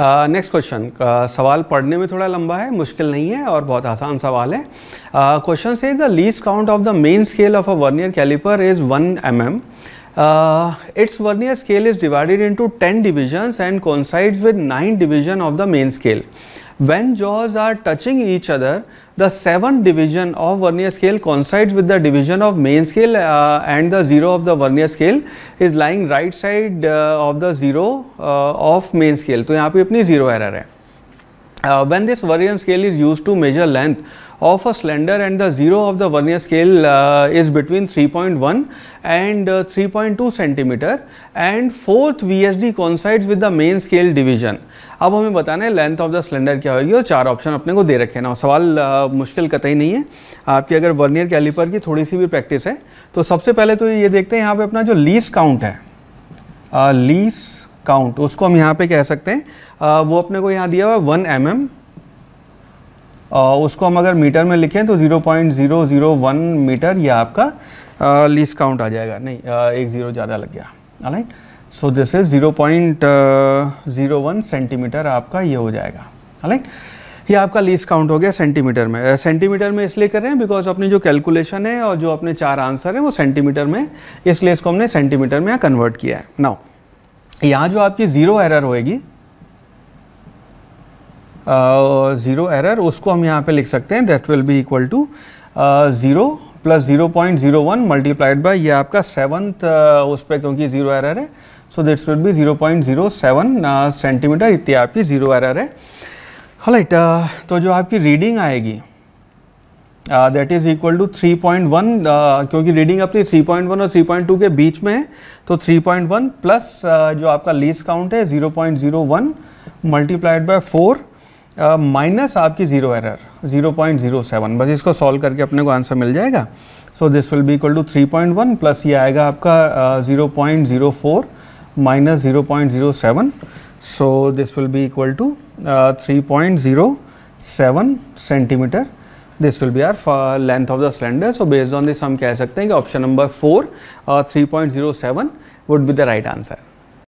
Next uh, question uh, सवाल पढ़ने में थोड़ा लंबा है मुश्किल नहीं है और बहुत आसान सवाल है क्वेश्चन से the least count of the main scale of a vernier caliper is one m m Uh, its vernier scale is divided into 10 divisions and coincides with 9 division of the main scale. When jaws are touching each other, the 7th division of vernier scale coincides with the division of main scale uh, and the 0 of the vernier scale is lying right side uh, of the 0 of main scale. तो यहाँ पे अपनी 0 error है Uh, when this Vernier scale is used to measure length of a cylinder and the zero of the Vernier scale uh, is between 3.1 and uh, 3.2 centimeter and fourth VSD coincides with the main scale division. अब हमें बताना है length of the cylinder क्या होगी और चार option अपने को दे रखे ना सवाल आ, मुश्किल कतई नहीं है आपकी अगर वर्नियर कैलिपर की थोड़ी सी भी प्रैक्टिस है तो सबसे पहले तो ये देखते हैं यहाँ पे अपना जो लीस काउंट है लीस काउंट उसको हम यहाँ पे कह सकते हैं आ, वो अपने को यहाँ दिया हुआ है वन एम एम उसको हम अगर मीटर में लिखें तो zero point zero zero one metre यह आपका लीस काउंट आ जाएगा नहीं आ, एक ज़ीरो ज़्यादा लग गया right so this is zero point zero one centimetre आपका ये हो जाएगा राइट ये आपका लीस काउंट हो गया सेंटीमीटर में सेंटीमीटर में इसलिए कर रहे हैं बिकॉज अपनी जो कैलकुलेशन है और जो अपने चार आंसर हैं वो सेंटीमीटर में इसलिए इसको हमने सेंटीमीटर में कन्वर्ट किया है नाउ यहाँ जो आपकी ज़ीरो एरर होएगी ज़ीरो एरर उसको हम यहाँ पे लिख सकते हैं that will be equal to zero plus zero point zero one multiplied by ये आपका सेवन्थ uh, उस पर क्योंकि ज़ीरो एरर है so that's will be zero point zero seven centimetre इतनी आपकी ज़ीरो एरर है हालाइट right, uh, तो जो आपकी रीडिंग आएगी दैट इज इक्वल टू 3.1 क्योंकि रीडिंग अपनी 3.1 और 3.2 के बीच में है तो 3.1 पॉइंट वन प्लस जो आपका लीज काउंट है 0.01 point zero one multiplied by four minus आपकी जीरो एरर 0.07 बस इसको सॉल्व करके अपने को आंसर मिल जाएगा so this will be equal to 3.1 plus ये आएगा आपका zero point zero four minus zero point zero seven so this will be equal to three point zero seven centimetre this will be our length of the cylinder. So based on this हम can say option number 4 uh, 3.07 would be the right answer.